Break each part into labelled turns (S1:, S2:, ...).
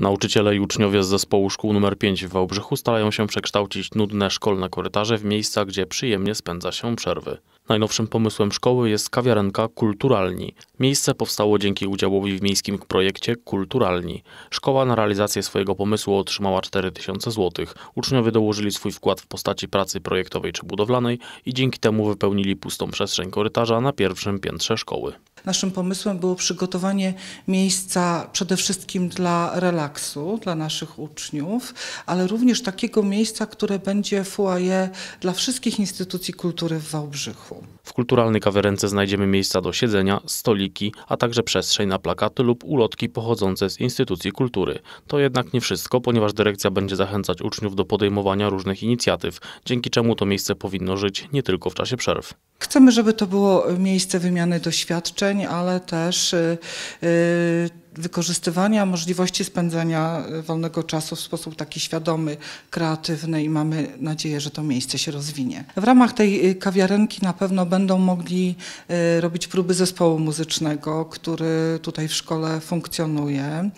S1: Nauczyciele i uczniowie z zespołu szkół nr 5 w Wałbrzychu starają się przekształcić nudne szkolne korytarze w miejsca, gdzie przyjemnie spędza się przerwy. Najnowszym pomysłem szkoły jest kawiarenka Kulturalni. Miejsce powstało dzięki udziałowi w miejskim projekcie Kulturalni. Szkoła na realizację swojego pomysłu otrzymała 4000 zł. Uczniowie dołożyli swój wkład w postaci pracy projektowej czy budowlanej i dzięki temu wypełnili pustą przestrzeń korytarza na pierwszym piętrze szkoły.
S2: Naszym pomysłem było przygotowanie miejsca przede wszystkim dla relaksu, dla naszych uczniów, ale również takiego miejsca, które będzie foyer dla wszystkich instytucji kultury w Wałbrzychu.
S1: W kulturalnej kawerence znajdziemy miejsca do siedzenia, stoliki, a także przestrzeń na plakaty lub ulotki pochodzące z instytucji kultury. To jednak nie wszystko, ponieważ dyrekcja będzie zachęcać uczniów do podejmowania różnych inicjatyw, dzięki czemu to miejsce powinno żyć nie tylko w czasie przerw.
S2: Chcemy, żeby to było miejsce wymiany doświadczeń, doświadczeń, ale też y, y, wykorzystywania możliwości spędzania e, wolnego czasu w sposób taki świadomy, kreatywny i mamy nadzieję, że to miejsce się rozwinie. W ramach tej e, kawiarenki na pewno będą mogli e, robić próby zespołu muzycznego, który tutaj w szkole funkcjonuje.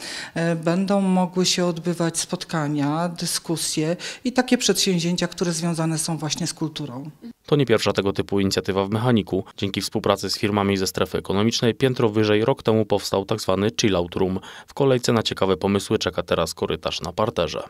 S2: Będą mogły się odbywać spotkania, dyskusje i takie przedsięwzięcia, które związane są właśnie z kulturą.
S1: To nie pierwsza tego typu inicjatywa w mechaniku. Dzięki współpracy z firmami ze strefy ekonomicznej piętro wyżej rok temu powstał tzw. Tak chill w kolejce na ciekawe pomysły czeka teraz korytarz na parterze.